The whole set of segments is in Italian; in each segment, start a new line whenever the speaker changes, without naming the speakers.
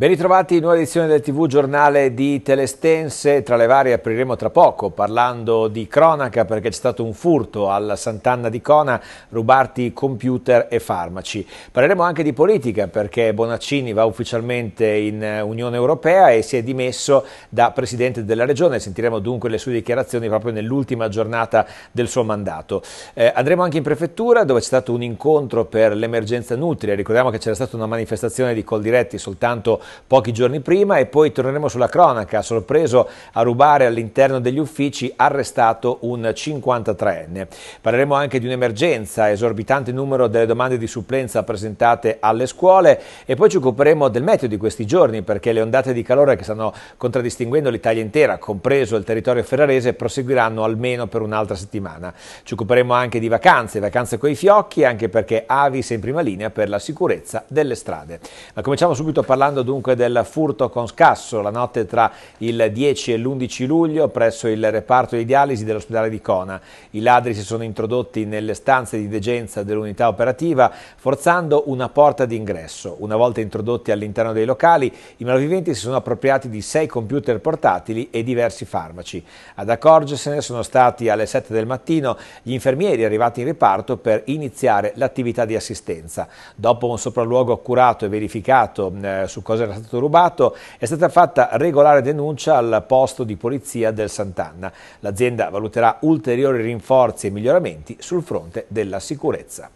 Ben ritrovati in nuova edizione del TV Giornale di Telestense, tra le varie apriremo tra poco parlando di cronaca perché c'è stato un furto alla Sant'Anna di Cona, rubarti computer e farmaci. Parleremo anche di politica perché Bonaccini va ufficialmente in Unione Europea e si è dimesso da Presidente della Regione, sentiremo dunque le sue dichiarazioni proprio nell'ultima giornata del suo mandato. Eh, andremo anche in Prefettura dove c'è stato un incontro per l'emergenza Nutria, ricordiamo che c'era stata una manifestazione di Coldiretti soltanto pochi giorni prima e poi torneremo sulla cronaca, sorpreso a rubare all'interno degli uffici, arrestato un 53enne. Parleremo anche di un'emergenza, esorbitante numero delle domande di supplenza presentate alle scuole e poi ci occuperemo del meteo di questi giorni perché le ondate di calore che stanno contraddistinguendo l'Italia intera, compreso il territorio ferrarese, proseguiranno almeno per un'altra settimana. Ci occuperemo anche di vacanze, vacanze coi fiocchi, anche perché Avis è in prima linea per la sicurezza delle strade. Ma cominciamo subito parlando di un dunque del furto con scasso la notte tra il 10 e l'11 luglio presso il reparto di dialisi dell'ospedale di Cona. I ladri si sono introdotti nelle stanze di degenza dell'unità operativa forzando una porta d'ingresso. Una volta introdotti all'interno dei locali, i malviventi si sono appropriati di sei computer portatili e diversi farmaci. Ad accorgersene sono stati alle 7 del mattino gli infermieri arrivati in reparto per iniziare l'attività di assistenza. Dopo un sopralluogo accurato e verificato eh, su cosa era stato rubato, è stata fatta regolare denuncia al posto di polizia del Sant'Anna. L'azienda valuterà ulteriori rinforzi e miglioramenti sul fronte della sicurezza.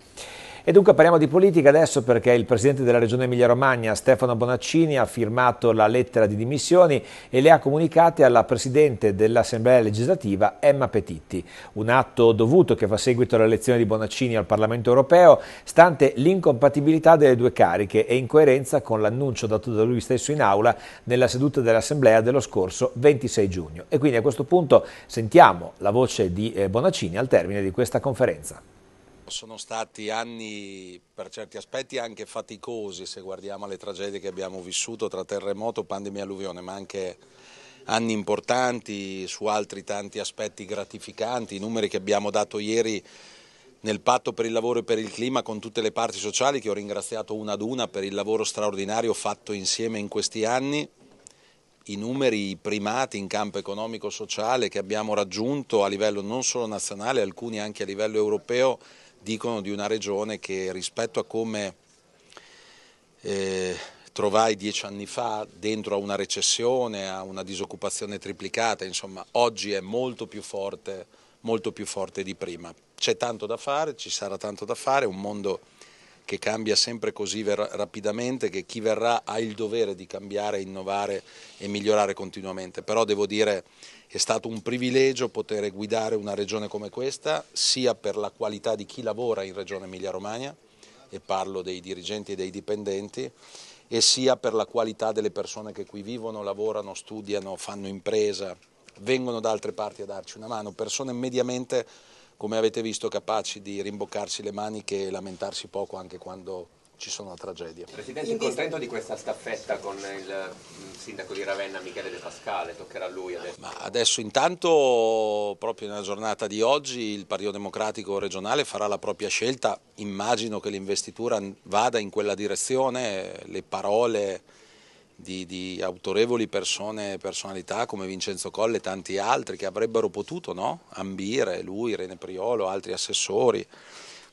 E dunque parliamo di politica adesso perché il presidente della regione Emilia-Romagna, Stefano Bonaccini, ha firmato la lettera di dimissioni e le ha comunicate alla presidente dell'Assemblea legislativa, Emma Petitti. Un atto dovuto che fa seguito all'elezione di Bonaccini al Parlamento europeo, stante l'incompatibilità delle due cariche e in coerenza con l'annuncio dato da lui stesso in aula nella seduta dell'Assemblea dello scorso 26 giugno. E quindi a questo punto sentiamo la voce di eh, Bonaccini al termine di questa conferenza
sono stati anni per certi aspetti anche faticosi se guardiamo alle tragedie che abbiamo vissuto tra terremoto, pandemia e alluvione, ma anche anni importanti su altri tanti aspetti gratificanti, i numeri che abbiamo dato ieri nel patto per il lavoro e per il clima con tutte le parti sociali che ho ringraziato una ad una per il lavoro straordinario fatto insieme in questi anni, i numeri primati in campo economico-sociale che abbiamo raggiunto a livello non solo nazionale, alcuni anche a livello europeo, dicono di una regione che rispetto a come eh, trovai dieci anni fa dentro a una recessione, a una disoccupazione triplicata, insomma oggi è molto più forte, molto più forte di prima. C'è tanto da fare, ci sarà tanto da fare, un mondo che cambia sempre così rapidamente che chi verrà ha il dovere di cambiare, innovare e migliorare continuamente. Però devo dire è stato un privilegio poter guidare una regione come questa, sia per la qualità di chi lavora in Regione Emilia-Romagna, e parlo dei dirigenti e dei dipendenti, e sia per la qualità delle persone che qui vivono, lavorano, studiano, fanno impresa, vengono da altre parti a darci una mano, persone mediamente come avete visto, capaci di rimboccarsi le maniche e lamentarsi poco anche quando ci sono tragedie. Presidente, è contento
di questa staffetta con il mm, sindaco di Ravenna Michele De Pascale, toccherà a lui adesso. Ma
adesso intanto, proprio nella giornata di oggi, il Partito Democratico regionale farà la propria scelta, immagino che l'investitura vada in quella direzione, le parole di, di, autorevoli persone, personalità come Vincenzo Colle e tanti altri che avrebbero potuto no? ambire, lui, Rene Priolo, altri assessori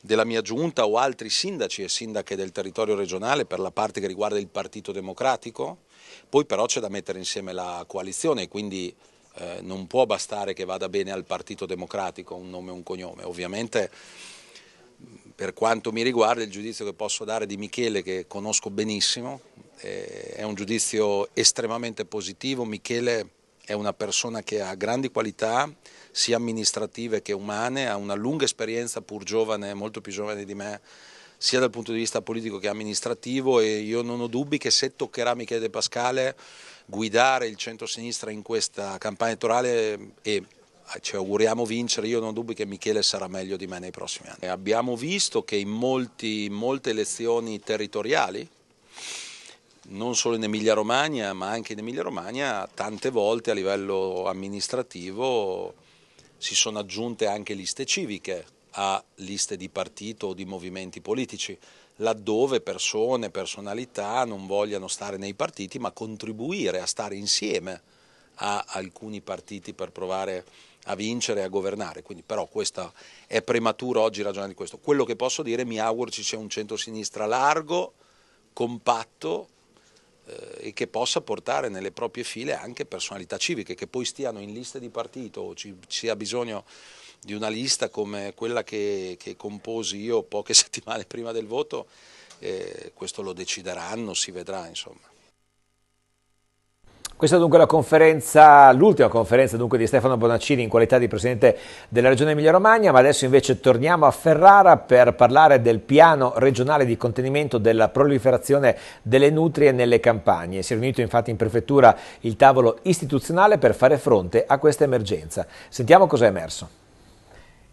della mia giunta o altri sindaci e sindache del territorio regionale per la parte che riguarda il Partito Democratico, poi però c'è da mettere insieme la coalizione e quindi eh, non può bastare che vada bene al Partito Democratico un nome e un cognome, ovviamente per quanto mi riguarda il giudizio che posso dare di Michele che conosco benissimo, eh, è un giudizio estremamente positivo, Michele è una persona che ha grandi qualità, sia amministrative che umane, ha una lunga esperienza pur giovane, molto più giovane di me, sia dal punto di vista politico che amministrativo e io non ho dubbi che se toccherà a Michele De Pascale guidare il centro-sinistra in questa campagna elettorale e eh, ci auguriamo vincere, io non ho dubbi che Michele sarà meglio di me nei prossimi anni. Abbiamo visto che in, molti, in molte elezioni territoriali non solo in Emilia Romagna, ma anche in Emilia Romagna, tante volte a livello amministrativo si sono aggiunte anche liste civiche a liste di partito o di movimenti politici, laddove persone, personalità non vogliano stare nei partiti, ma contribuire a stare insieme a alcuni partiti per provare a vincere e a governare. Quindi però questa è prematuro oggi ragionare di questo. Quello che posso dire, mi auguro ci sia un centro-sinistra largo, compatto, eh, e che possa portare nelle proprie file anche personalità civiche, che poi stiano in liste di partito o ci sia bisogno di una lista come quella che, che composi io poche settimane prima del voto, eh, questo lo decideranno, si vedrà insomma.
Questa dunque è la conferenza, l'ultima conferenza dunque di Stefano Bonaccini in qualità di Presidente della Regione Emilia-Romagna, ma adesso invece torniamo a Ferrara per parlare del piano regionale di contenimento della proliferazione delle nutrie nelle campagne. Si è riunito infatti in prefettura il tavolo istituzionale per fare fronte a questa emergenza. Sentiamo cosa è emerso.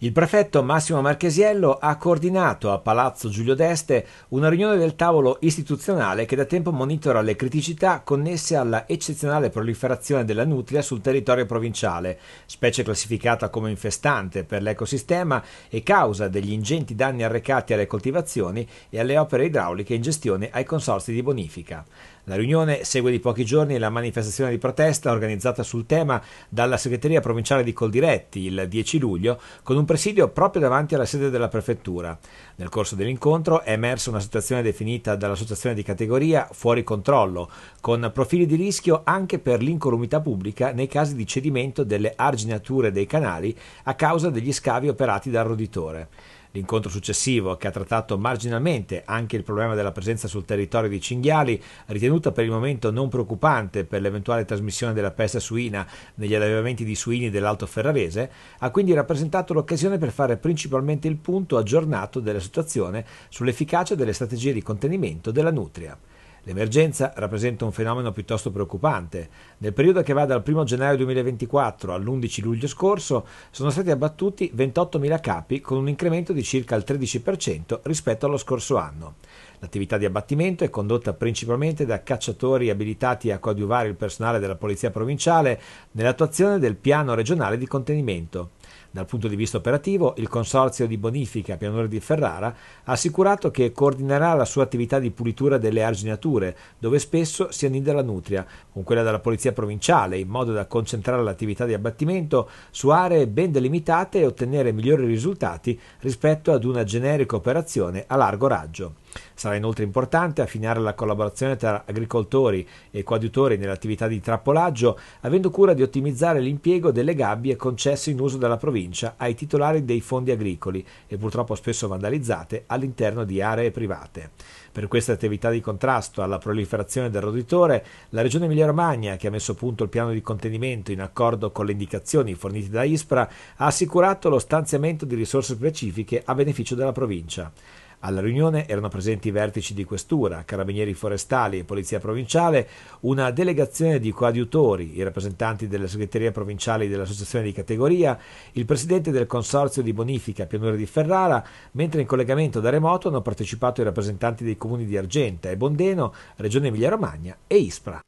Il prefetto Massimo Marchesiello ha coordinato a Palazzo Giulio d'Este una riunione del tavolo istituzionale che da tempo monitora le criticità connesse alla eccezionale proliferazione della nutria sul territorio provinciale, specie classificata come infestante per l'ecosistema e causa degli ingenti danni arrecati alle coltivazioni e alle opere idrauliche in gestione ai consorsi di bonifica. La riunione segue di pochi giorni la manifestazione di protesta organizzata sul tema dalla segreteria provinciale di Coldiretti il 10 luglio con un presidio proprio davanti alla sede della prefettura. Nel corso dell'incontro è emersa una situazione definita dall'associazione di categoria fuori controllo, con profili di rischio anche per l'incolumità pubblica nei casi di cedimento delle arginature dei canali a causa degli scavi operati dal roditore. L'incontro successivo, che ha trattato marginalmente anche il problema della presenza sul territorio di cinghiali, ritenuta per il momento non preoccupante per l'eventuale trasmissione della peste suina negli allevamenti di suini dell'Alto Ferrarese, ha quindi rappresentato l'occasione per fare principalmente il punto aggiornato della situazione sull'efficacia delle strategie di contenimento della nutria. L'emergenza rappresenta un fenomeno piuttosto preoccupante. Nel periodo che va dal 1 gennaio 2024 all'11 luglio scorso sono stati abbattuti 28.000 capi con un incremento di circa il 13% rispetto allo scorso anno. L'attività di abbattimento è condotta principalmente da cacciatori abilitati a coadiuvare il personale della Polizia Provinciale nell'attuazione del piano regionale di contenimento. Dal punto di vista operativo, il Consorzio di Bonifica Pianura di Ferrara ha assicurato che coordinerà la sua attività di pulitura delle arginature, dove spesso si annida la nutria, con quella della Polizia Provinciale, in modo da concentrare l'attività di abbattimento su aree ben delimitate e ottenere migliori risultati rispetto ad una generica operazione a largo raggio. Sarà inoltre importante affinare la collaborazione tra agricoltori e coadiutori nell'attività di trappolaggio, avendo cura di ottimizzare l'impiego delle gabbie concesse in uso dalla provincia ai titolari dei fondi agricoli e purtroppo spesso vandalizzate all'interno di aree private. Per queste attività di contrasto alla proliferazione del roditore, la Regione Emilia-Romagna, che ha messo a punto il piano di contenimento in accordo con le indicazioni fornite da ISPRA, ha assicurato lo stanziamento di risorse specifiche a beneficio della provincia. Alla riunione erano presenti i vertici di questura, carabinieri forestali e polizia provinciale, una delegazione di coadiutori, i rappresentanti delle segreterie provinciali dell'associazione di categoria, il presidente del consorzio di bonifica pianura di Ferrara, mentre in collegamento da remoto hanno partecipato i rappresentanti dei comuni di Argenta e Bondeno, Regione Emilia-Romagna e Ispra.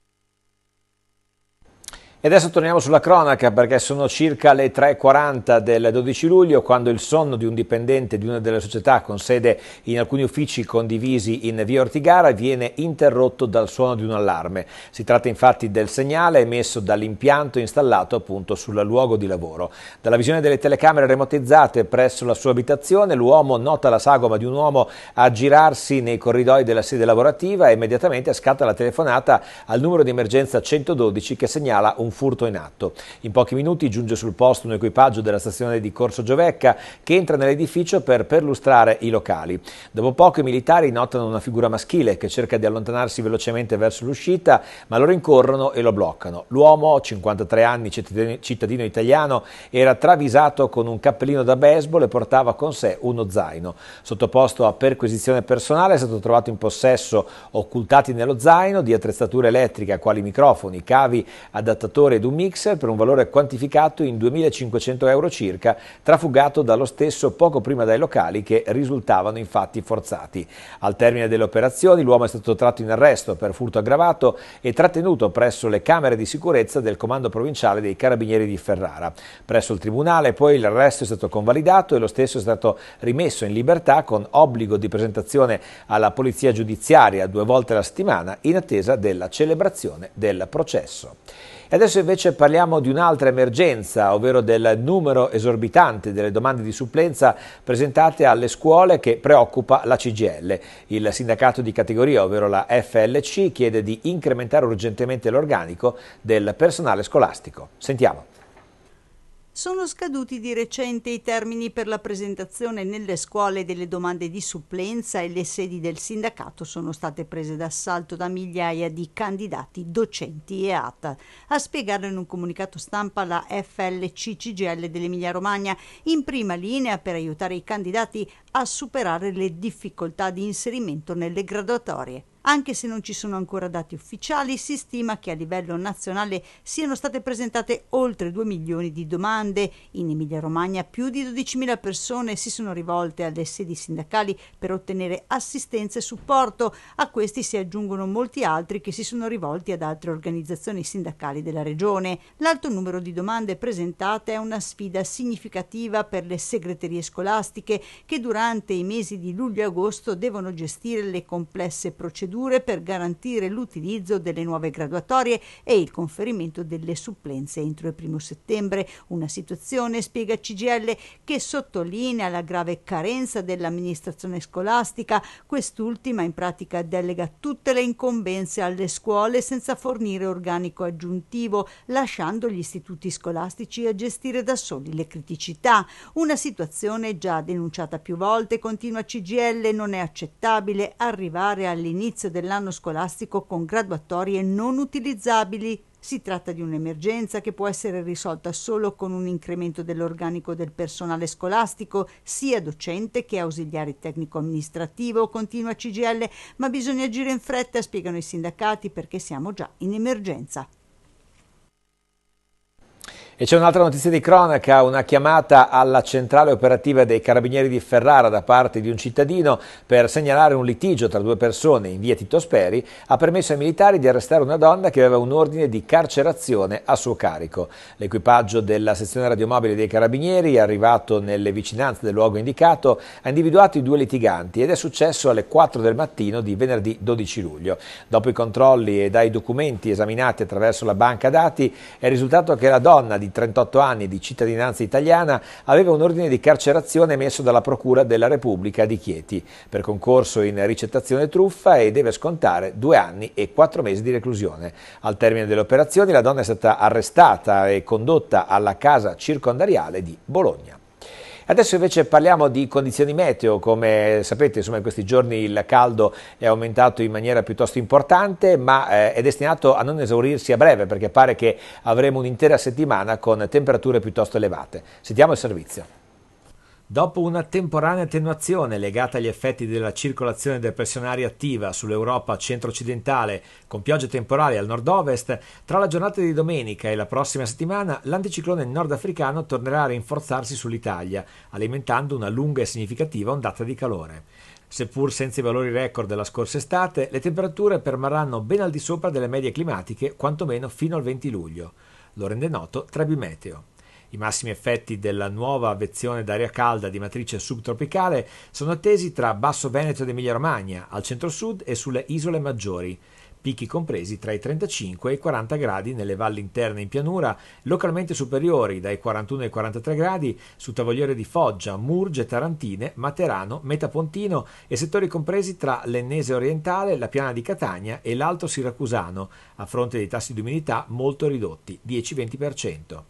E adesso torniamo sulla cronaca perché sono circa le 3.40 del 12 luglio quando il sonno di un dipendente di una delle società con sede in alcuni uffici condivisi in via Ortigara viene interrotto dal suono di un allarme. Si tratta infatti del segnale emesso dall'impianto installato appunto sul luogo di lavoro. Dalla visione delle telecamere remotizzate presso la sua abitazione l'uomo nota la sagoma di un uomo a girarsi nei corridoi della sede lavorativa e immediatamente scatta la telefonata al numero di emergenza 112 che segnala un un furto in atto. In pochi minuti giunge sul posto un equipaggio della stazione di Corso Giovecca che entra nell'edificio per perlustrare i locali. Dopo poco i militari notano una figura maschile che cerca di allontanarsi velocemente verso l'uscita, ma lo rincorrono e lo bloccano. L'uomo, 53 anni, cittadino italiano, era travisato con un cappellino da baseball e portava con sé uno zaino. Sottoposto a perquisizione personale è stato trovato in possesso, occultati nello zaino, di attrezzature elettriche quali microfoni, cavi, adattatori amplificatore ed un mixer per un valore quantificato in 2.500 euro circa, trafugato dallo stesso poco prima dai locali che risultavano infatti forzati. Al termine delle operazioni l'uomo è stato tratto in arresto per furto aggravato e trattenuto presso le camere di sicurezza del Comando Provinciale dei Carabinieri di Ferrara. Presso il Tribunale poi l'arresto è stato convalidato e lo stesso è stato rimesso in libertà con obbligo di presentazione alla Polizia Giudiziaria due volte alla settimana in attesa della celebrazione del processo. E adesso invece parliamo di un'altra emergenza, ovvero del numero esorbitante delle domande di supplenza presentate alle scuole che preoccupa la CGL. Il sindacato di categoria, ovvero la FLC, chiede di incrementare urgentemente l'organico del personale scolastico. Sentiamo
sono scaduti di recente i termini per la presentazione nelle scuole delle domande di supplenza e le sedi del sindacato sono state prese d'assalto da migliaia di candidati, docenti e ATA. A spiegarlo in un comunicato stampa la FLCCGL dell'Emilia Romagna, in prima linea per aiutare i candidati a superare le difficoltà di inserimento nelle graduatorie. Anche se non ci sono ancora dati ufficiali, si stima che a livello nazionale siano state presentate oltre 2 milioni di domande. In Emilia-Romagna più di 12.000 persone si sono rivolte alle sedi sindacali per ottenere assistenza e supporto. A questi si aggiungono molti altri che si sono rivolti ad altre organizzazioni sindacali della regione. L'alto numero di domande presentate è una sfida significativa per le segreterie scolastiche che durante i mesi di luglio e agosto devono gestire le complesse procedure procedure per garantire l'utilizzo delle nuove graduatorie e il conferimento delle supplenze entro il primo settembre. Una situazione, spiega CGL, che sottolinea la grave carenza dell'amministrazione scolastica. Quest'ultima in pratica delega tutte le incombenze alle scuole senza fornire organico aggiuntivo, lasciando gli istituti scolastici a gestire da soli le criticità. Una situazione già denunciata più volte, continua CGL, non è accettabile arrivare all'inizio all'inizio dell'anno scolastico con graduatorie non utilizzabili. Si tratta di un'emergenza che può essere risolta solo con un incremento dell'organico del personale scolastico, sia docente che ausiliare tecnico-amministrativo, continua CGL, ma bisogna agire in fretta, spiegano i sindacati, perché siamo già in emergenza.
E c'è un'altra notizia di cronaca, una chiamata alla centrale operativa dei Carabinieri di Ferrara da parte di un cittadino per segnalare un litigio tra due persone in via Tito Speri ha permesso ai militari di arrestare una donna che aveva un ordine di carcerazione a suo carico. L'equipaggio della sezione radiomobile dei Carabinieri, arrivato nelle vicinanze del luogo indicato, ha individuato i due litiganti ed è successo alle 4 del mattino di venerdì 12 luglio. Dopo i controlli e dai documenti esaminati attraverso la banca dati è risultato che la donna di 38 anni di cittadinanza italiana, aveva un ordine di carcerazione emesso dalla Procura della Repubblica di Chieti per concorso in ricettazione truffa e deve scontare due anni e quattro mesi di reclusione. Al termine delle operazioni la donna è stata arrestata e condotta alla casa circondariale di Bologna. Adesso invece parliamo di condizioni meteo, come sapete insomma, in questi giorni il caldo è aumentato in maniera piuttosto importante ma eh, è destinato a non esaurirsi a breve perché pare che avremo un'intera settimana con temperature piuttosto elevate. Sentiamo il servizio. Dopo una temporanea attenuazione legata agli effetti della circolazione depressionaria attiva sull'Europa centro-occidentale, con piogge temporali al nord-ovest, tra la giornata di domenica e la prossima settimana l'anticiclone nordafricano tornerà a rinforzarsi sull'Italia, alimentando una lunga e significativa ondata di calore. Seppur senza i valori record della scorsa estate, le temperature permarranno ben al di sopra delle medie climatiche, quantomeno fino al 20 luglio. Lo rende noto Trebimeteo. I massimi effetti della nuova vezione d'aria calda di matrice subtropicale sono attesi tra Basso Veneto ed Emilia-Romagna, al centro-sud e sulle isole maggiori picchi compresi tra i 35 e i 40 gradi nelle valli interne in pianura, localmente superiori dai 41 ai 43 gradi su tavoliere di Foggia, Murge, Tarantine, Materano, Metapontino e settori compresi tra l'Ennese orientale, la piana di Catania e l'Alto Siracusano, a fronte dei tassi di umidità molto ridotti, 10-20%.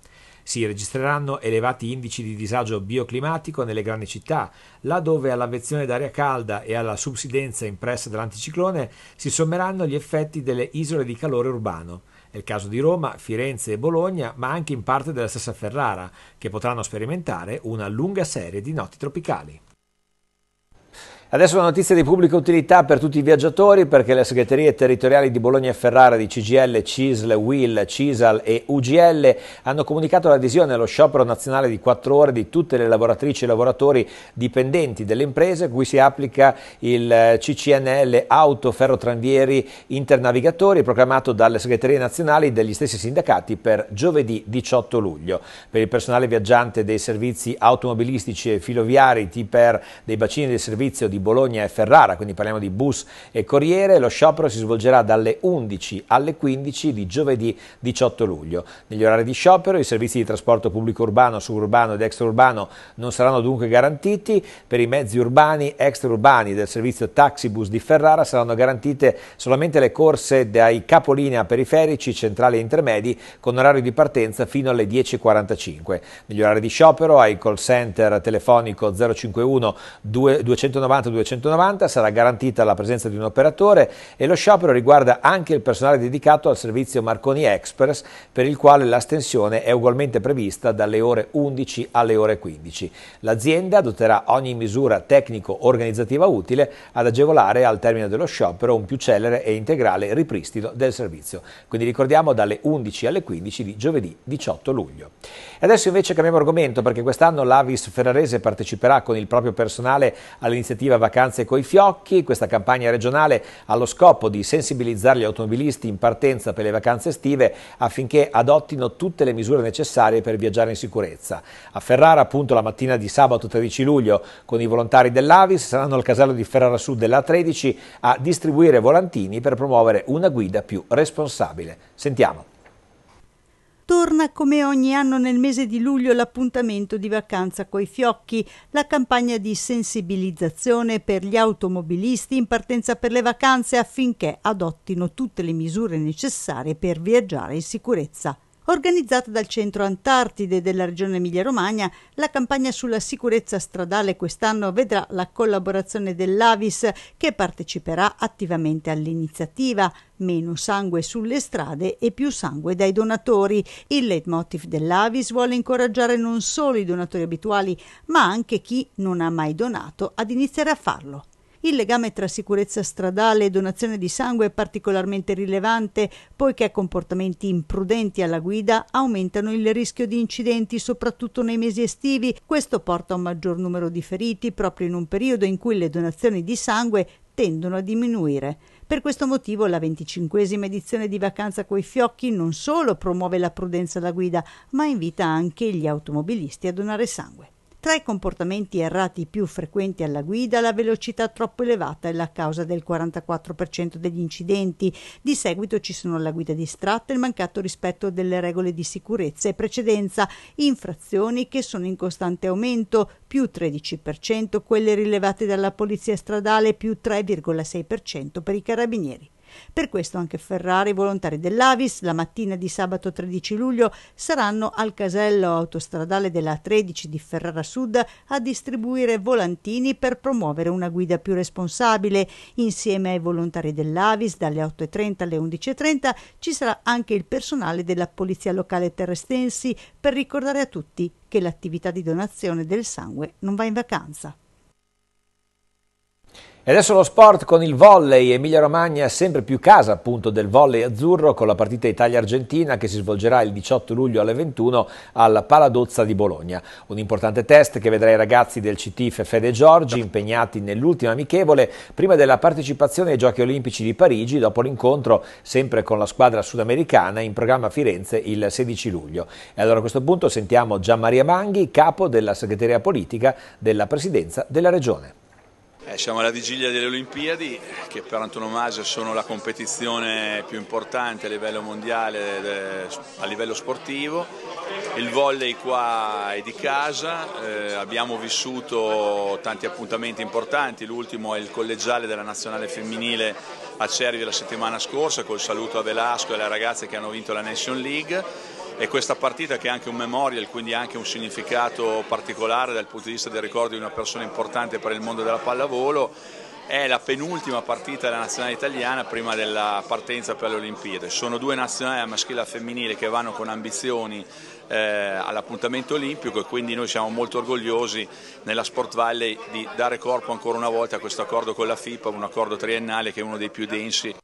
Si registreranno elevati indici di disagio bioclimatico nelle grandi città, là dove all'avvezione d'aria calda e alla subsidenza impressa dall'anticiclone si sommeranno gli effetti delle isole di calore urbano È il caso di Roma, Firenze e Bologna, ma anche in parte della stessa Ferrara, che potranno sperimentare una lunga serie di notti tropicali. Adesso una notizia di pubblica utilità per tutti i viaggiatori perché le segreterie territoriali di Bologna e Ferrara di CGL, CISL, WIL, CISAL e UGL hanno comunicato l'adesione allo sciopero nazionale di 4 ore di tutte le lavoratrici e lavoratori dipendenti delle imprese cui si applica il CCNL Auto Ferrotranvieri Internavigatori proclamato dalle segreterie nazionali degli stessi sindacati per giovedì 18 luglio. Per il personale viaggiante dei servizi automobilistici e filoviari, TIPER, dei bacini del servizio di Bologna e Ferrara, quindi parliamo di bus e corriere, lo sciopero si svolgerà dalle 11 alle 15 di giovedì 18 luglio. Negli orari di sciopero i servizi di trasporto pubblico urbano, suburbano ed extraurbano non saranno dunque garantiti, per i mezzi urbani e extraurbani del servizio taxi-bus di Ferrara saranno garantite solamente le corse dai capolinea periferici, centrali e intermedi con orario di partenza fino alle 10.45. Negli orari di sciopero ai call center telefonico 051 290 4290 sarà garantita la presenza di un operatore e lo sciopero riguarda anche il personale dedicato al servizio Marconi Express per il quale l'astensione è ugualmente prevista dalle ore 11 alle ore 15. L'azienda adotterà ogni misura tecnico-organizzativa utile ad agevolare al termine dello sciopero un più celere e integrale ripristino del servizio. Quindi ricordiamo dalle 11 alle 15 di giovedì 18 luglio. E adesso invece cambiamo argomento perché quest'anno l'Avis Ferrarese parteciperà con il proprio personale all'iniziativa vacanze coi fiocchi, questa campagna regionale ha lo scopo di sensibilizzare gli automobilisti in partenza per le vacanze estive affinché adottino tutte le misure necessarie per viaggiare in sicurezza. A Ferrara appunto la mattina di sabato 13 luglio con i volontari dell'Avis saranno al casello di Ferrara Sud della 13 a distribuire volantini per promuovere una guida più responsabile. Sentiamo
torna come ogni anno nel mese di luglio l'appuntamento di vacanza coi fiocchi, la campagna di sensibilizzazione per gli automobilisti in partenza per le vacanze affinché adottino tutte le misure necessarie per viaggiare in sicurezza organizzata dal Centro Antartide della Regione Emilia-Romagna, la campagna sulla sicurezza stradale quest'anno vedrà la collaborazione dell'Avis che parteciperà attivamente all'iniziativa Meno sangue sulle strade e più sangue dai donatori. Il leitmotiv dell'Avis vuole incoraggiare non solo i donatori abituali, ma anche chi non ha mai donato ad iniziare a farlo. Il legame tra sicurezza stradale e donazione di sangue è particolarmente rilevante poiché comportamenti imprudenti alla guida aumentano il rischio di incidenti soprattutto nei mesi estivi. Questo porta a un maggior numero di feriti proprio in un periodo in cui le donazioni di sangue tendono a diminuire. Per questo motivo la venticinquesima edizione di Vacanza coi fiocchi non solo promuove la prudenza alla guida, ma invita anche gli automobilisti a donare sangue. Tra i comportamenti errati più frequenti alla guida, la velocità troppo elevata è la causa del 44% degli incidenti. Di seguito ci sono la guida distratta, il mancato rispetto delle regole di sicurezza e precedenza, infrazioni che sono in costante aumento, più 13%, quelle rilevate dalla polizia stradale, più 3,6% per i carabinieri. Per questo anche Ferrari e volontari dell'Avis la mattina di sabato 13 luglio saranno al casello autostradale della 13 di Ferrara Sud a distribuire volantini per promuovere una guida più responsabile. Insieme ai volontari dell'Avis dalle 8.30 alle 11.30 ci sarà anche il personale della Polizia Locale Terrestensi per ricordare a tutti che l'attività di donazione del sangue non va in vacanza.
E adesso lo sport con il volley, Emilia Romagna è sempre più casa appunto del volley azzurro con la partita Italia-Argentina che si svolgerà il 18 luglio alle 21 alla Paladozza di Bologna. Un importante test che vedrà i ragazzi del CT Fede Giorgi impegnati nell'ultima amichevole prima della partecipazione ai Giochi Olimpici di Parigi dopo l'incontro sempre con la squadra sudamericana in programma a Firenze il 16 luglio. E allora a questo punto sentiamo Gianmaria Manghi, capo della segreteria politica della Presidenza della Regione.
Eh, siamo alla vigilia delle Olimpiadi che per antonomasia sono la competizione più importante a livello mondiale, eh, a livello sportivo. Il volley qua è di casa, eh, abbiamo vissuto tanti appuntamenti importanti, l'ultimo è il collegiale della nazionale femminile a Cervi la settimana scorsa col saluto a Velasco e alle ragazze che hanno vinto la Nation League e questa partita che è anche un memorial, quindi anche un significato particolare dal punto di vista del ricordo di una persona importante per il mondo della pallavolo, è la penultima partita della nazionale italiana prima della partenza per le Olimpiadi. Sono due nazionali, la maschile e la femminile, che vanno con ambizioni eh, all'appuntamento olimpico e quindi noi siamo molto orgogliosi nella Sport Valley di dare corpo ancora una volta a questo accordo con la FIPA, un accordo triennale che è uno dei più densi.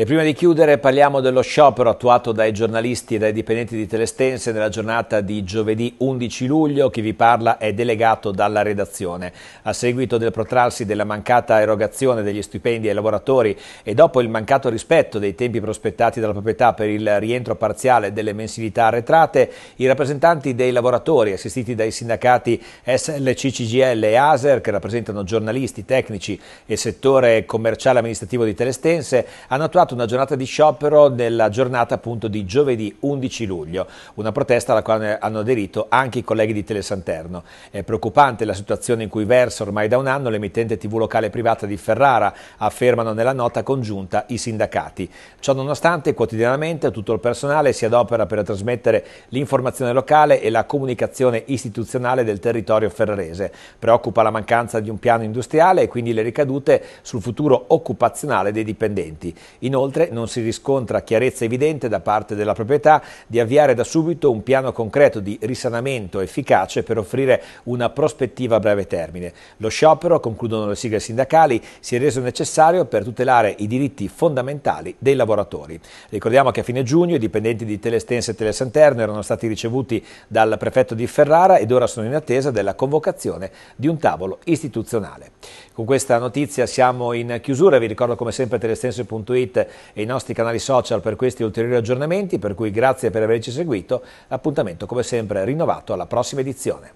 E prima di chiudere parliamo dello sciopero attuato dai giornalisti e dai dipendenti di Telestense nella giornata di giovedì 11 luglio. Chi vi parla è delegato dalla redazione. A seguito del protrarsi della mancata erogazione degli stipendi ai lavoratori e dopo il mancato rispetto dei tempi prospettati dalla proprietà per il rientro parziale delle mensilità arretrate, i rappresentanti dei lavoratori assistiti dai sindacati SLC, CGL e ASER, che rappresentano giornalisti, tecnici e settore commerciale amministrativo di Telestense, hanno attuato fatto una giornata di sciopero nella giornata appunto di giovedì 11 luglio, una protesta alla quale hanno aderito anche i colleghi di Telesanterno. È preoccupante la situazione in cui versa ormai da un anno l'emittente TV locale privata di Ferrara, affermano nella nota congiunta i sindacati. Ciò nonostante quotidianamente tutto il personale si adopera per trasmettere l'informazione locale e la comunicazione istituzionale del territorio ferrarese. Preoccupa la mancanza di un piano industriale e quindi le ricadute sul futuro occupazionale dei dipendenti. Inoltre, Inoltre non si riscontra chiarezza evidente da parte della proprietà di avviare da subito un piano concreto di risanamento efficace per offrire una prospettiva a breve termine. Lo sciopero, concludono le sigle sindacali, si è reso necessario per tutelare i diritti fondamentali dei lavoratori. Ricordiamo che a fine giugno i dipendenti di Telestense e Telesanterno erano stati ricevuti dal prefetto di Ferrara ed ora sono in attesa della convocazione di un tavolo istituzionale. Con questa notizia siamo in chiusura, vi ricordo come sempre telestense.it e i nostri canali social per questi ulteriori aggiornamenti, per cui grazie per averci seguito, appuntamento come sempre rinnovato alla prossima edizione.